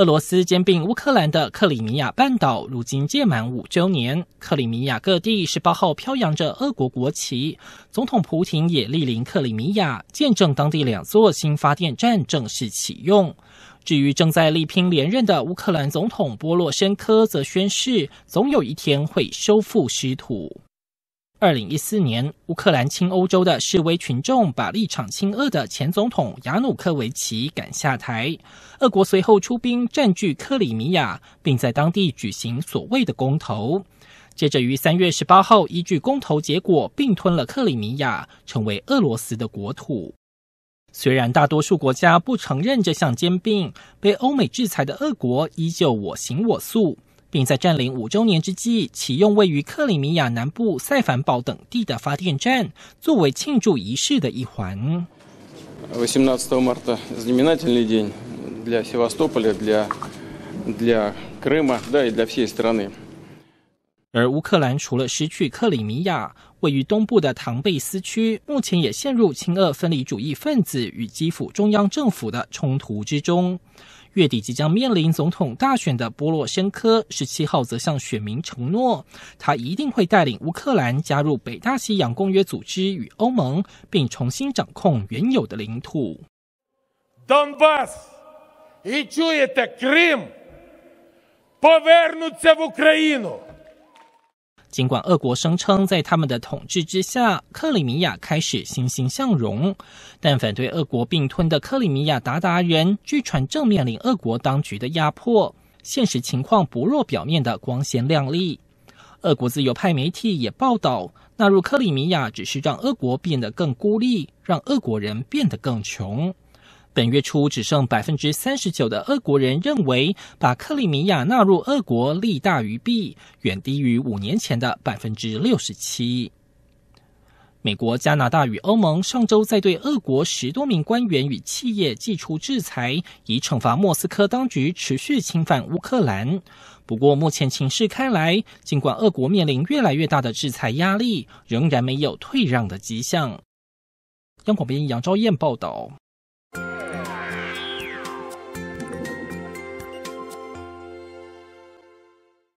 俄罗斯兼并乌克兰的克里米亚半岛，如今届满五周年。克里米亚各地十八号飘扬着俄国国旗，总统普廷也莅临克里米亚，见证当地两座新发电站正式启用。至于正在力拼连任的乌克兰总统波洛申科，则宣誓总有一天会收复失土。二零一四年，乌克兰亲欧洲的示威群众把立场亲俄的前总统亚努科维奇赶下台。俄国随后出兵占据克里米亚，并在当地举行所谓的公投。接着于三月十八号，依据公投结果并吞了克里米亚，成为俄罗斯的国土。虽然大多数国家不承认这项兼并，被欧美制裁的俄国依旧我行我素。并在占领五周年之际启用位于克里米亚南部塞凡堡等地的发电站，作为庆祝仪式的一环。Восемнадцатого марта знаменательный день для Севастополя, для для Крыма, да и для всей страны. 而乌克兰除了失去克里米亚，位于东部的唐贝斯区目前也陷入亲俄分离主义分子与基辅中央政府的冲突之中。月底即将面临总统大选的波洛申科，十七号则向选民承诺，他一定会带领乌克兰加入北大西洋公约组织与欧盟，并重新掌控原有的领土。d o n b s о н с 尽管俄国声称在他们的统治之下，克里米亚开始欣欣向荣，但反对俄国并吞的克里米亚达达人据传正面临俄国当局的压迫，现实情况不若表面的光鲜亮丽。俄国自由派媒体也报道，纳入克里米亚只是让俄国变得更孤立，让俄国人变得更穷。本月初，只剩百分之三十九的俄国人认为把克里米亚纳入俄国利大于弊，远低于五年前的百分之六十七。美国、加拿大与欧盟上周在对俄国十多名官员与企业寄出制裁，以惩罚莫斯科当局持续侵犯乌克兰。不过，目前情势看来，尽管俄国面临越来越大的制裁压力，仍然没有退让的迹象。央广编杨昭燕报道。